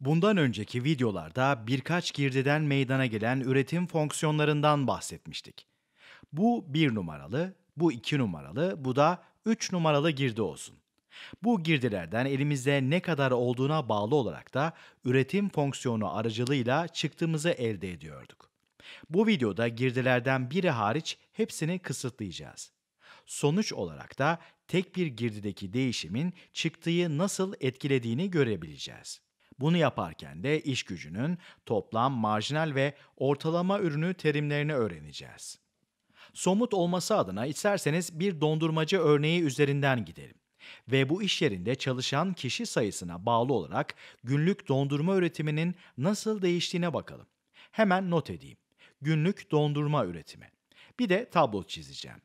Bundan önceki videolarda birkaç girdiden meydana gelen üretim fonksiyonlarından bahsetmiştik. Bu 1 numaralı, bu 2 numaralı, bu da 3 numaralı girdi olsun. Bu girdilerden elimizde ne kadar olduğuna bağlı olarak da üretim fonksiyonu aracılığıyla çıktığımızı elde ediyorduk. Bu videoda girdilerden biri hariç hepsini kısıtlayacağız. Sonuç olarak da tek bir girdideki değişimin çıktıyı nasıl etkilediğini görebileceğiz. Bunu yaparken de iş gücünün toplam, marjinal ve ortalama ürünü terimlerini öğreneceğiz. Somut olması adına isterseniz bir dondurmacı örneği üzerinden gidelim ve bu iş yerinde çalışan kişi sayısına bağlı olarak günlük dondurma üretiminin nasıl değiştiğine bakalım. Hemen not edeyim. Günlük dondurma üretimi. Bir de tablo çizeceğim.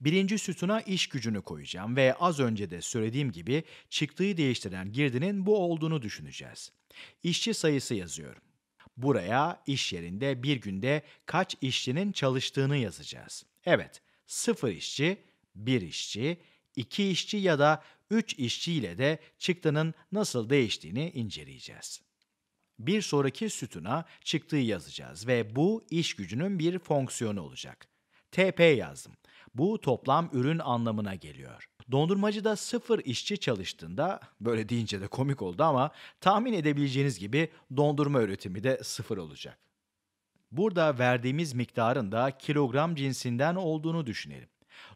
Birinci sütuna iş gücünü koyacağım ve az önce de söylediğim gibi çıktığı değiştiren girdinin bu olduğunu düşüneceğiz. İşçi sayısı yazıyorum. Buraya iş yerinde bir günde kaç işçinin çalıştığını yazacağız. Evet, sıfır işçi, bir işçi, iki işçi ya da üç işçi ile de çıktının nasıl değiştiğini inceleyeceğiz. Bir sonraki sütuna çıktığı yazacağız ve bu iş gücünün bir fonksiyonu olacak. TP yazdım. Bu toplam ürün anlamına geliyor. Dondurmacıda sıfır işçi çalıştığında, böyle deyince de komik oldu ama tahmin edebileceğiniz gibi dondurma üretimi de sıfır olacak. Burada verdiğimiz miktarın da kilogram cinsinden olduğunu düşünelim.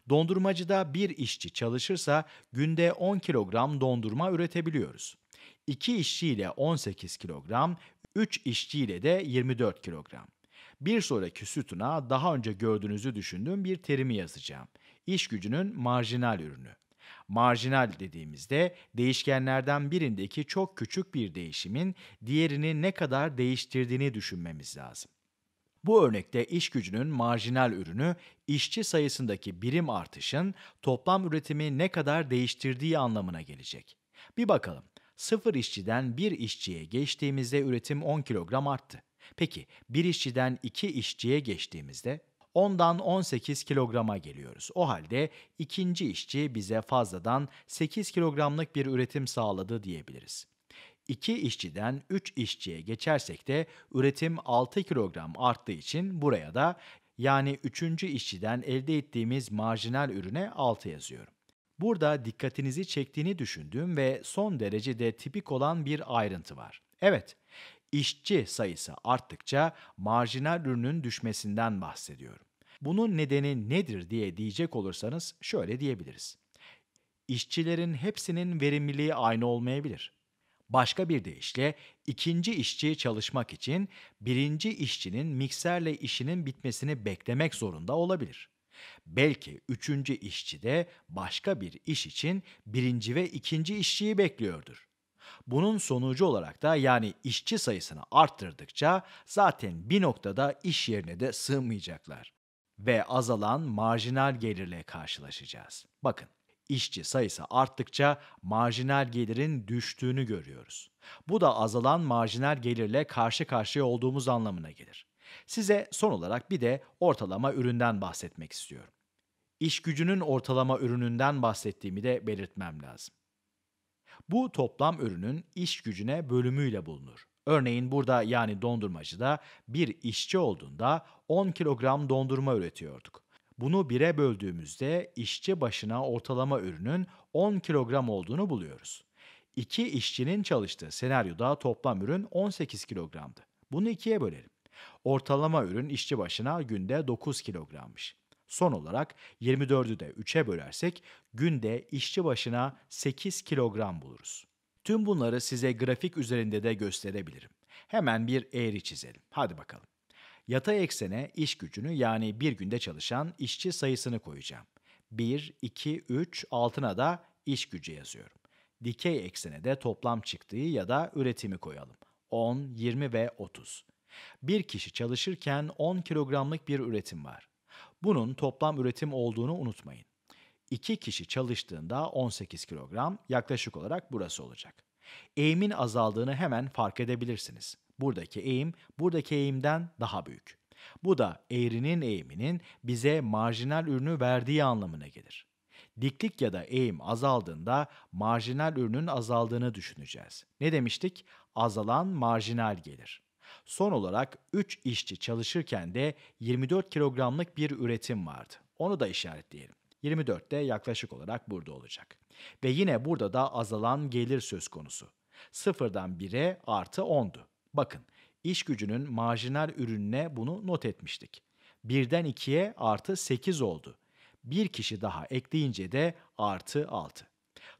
Dondurmacıda bir işçi çalışırsa günde 10 kilogram dondurma üretebiliyoruz. 2 işçiyle 18 kilogram, 3 işçiyle de 24 kilogram. Bir sonraki sütuna daha önce gördüğünüzü düşündüğüm bir terimi yazacağım. İş gücünün marjinal ürünü. Marjinal dediğimizde değişkenlerden birindeki çok küçük bir değişimin diğerini ne kadar değiştirdiğini düşünmemiz lazım. Bu örnekte iş gücünün marjinal ürünü işçi sayısındaki birim artışın toplam üretimi ne kadar değiştirdiği anlamına gelecek. Bir bakalım. Sıfır işçiden bir işçiye geçtiğimizde üretim 10 kilogram arttı. Peki bir işçiden iki işçiye geçtiğimizde ondan 18 kilograma geliyoruz. O halde ikinci işçi bize fazladan 8 kilogramlık bir üretim sağladı diyebiliriz. 2 işçiden 3 işçiye geçersek de üretim 6 kilogram arttığı için buraya da yani 3. işçiden elde ettiğimiz marjinal ürüne 6 yazıyorum. Burada dikkatinizi çektiğini düşündüğüm ve son derecede tipik olan bir ayrıntı var. Evet, işçi sayısı arttıkça marjinal ürünün düşmesinden bahsediyorum. Bunun nedeni nedir diye diyecek olursanız şöyle diyebiliriz. İşçilerin hepsinin verimliliği aynı olmayabilir. Başka bir deyişle ikinci işçi çalışmak için birinci işçinin mikserle işinin bitmesini beklemek zorunda olabilir. Belki üçüncü işçi de başka bir iş için birinci ve ikinci işçiyi bekliyordur. Bunun sonucu olarak da yani işçi sayısını arttırdıkça zaten bir noktada iş yerine de sığmayacaklar ve azalan marjinal gelirle karşılaşacağız. Bakın, işçi sayısı arttıkça marjinal gelirin düştüğünü görüyoruz. Bu da azalan marjinal gelirle karşı karşıya olduğumuz anlamına gelir. Size son olarak bir de ortalama üründen bahsetmek istiyorum. İş gücünün ortalama ürününden bahsettiğimi de belirtmem lazım. Bu toplam ürünün iş gücüne bölümüyle bulunur. Örneğin burada yani dondurmacıda bir işçi olduğunda 10 kilogram dondurma üretiyorduk. Bunu bire böldüğümüzde işçi başına ortalama ürünün 10 kilogram olduğunu buluyoruz. İki işçinin çalıştığı senaryoda toplam ürün 18 kilogramdı. Bunu ikiye bölelim. Ortalama ürün işçi başına günde 9 kilogrammış. Son olarak 24'ü de 3'e bölersek günde işçi başına 8 kilogram buluruz. Tüm bunları size grafik üzerinde de gösterebilirim. Hemen bir eğri çizelim. Hadi bakalım. Yatay eksene iş gücünü yani bir günde çalışan işçi sayısını koyacağım. 1, 2, 3 altına da iş gücü yazıyorum. Dikey eksene de toplam çıktığı ya da üretimi koyalım. 10, 20 ve 30. Bir kişi çalışırken 10 kilogramlık bir üretim var. Bunun toplam üretim olduğunu unutmayın. 2 kişi çalıştığında 18 kilogram yaklaşık olarak burası olacak. Eğimin azaldığını hemen fark edebilirsiniz. Buradaki eğim buradaki eğimden daha büyük. Bu da eğrinin eğiminin bize marjinal ürünü verdiği anlamına gelir. Diklik ya da eğim azaldığında marjinal ürünün azaldığını düşüneceğiz. Ne demiştik? Azalan marjinal gelir. Son olarak 3 işçi çalışırken de 24 kilogramlık bir üretim vardı. Onu da işaretleyelim. 24 de yaklaşık olarak burada olacak. Ve yine burada da azalan gelir söz konusu. 0'dan 1'e artı 10'du. Bakın iş gücünün marjinal ürününe bunu not etmiştik. 1'den 2'ye artı 8 oldu. Bir kişi daha ekleyince de artı 6.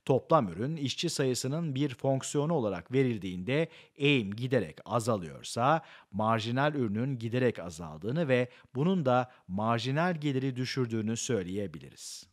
Toplam ürün işçi sayısının bir fonksiyonu olarak verildiğinde eğim giderek azalıyorsa marjinal ürünün giderek azaldığını ve bunun da marjinal geliri düşürdüğünü söyleyebiliriz.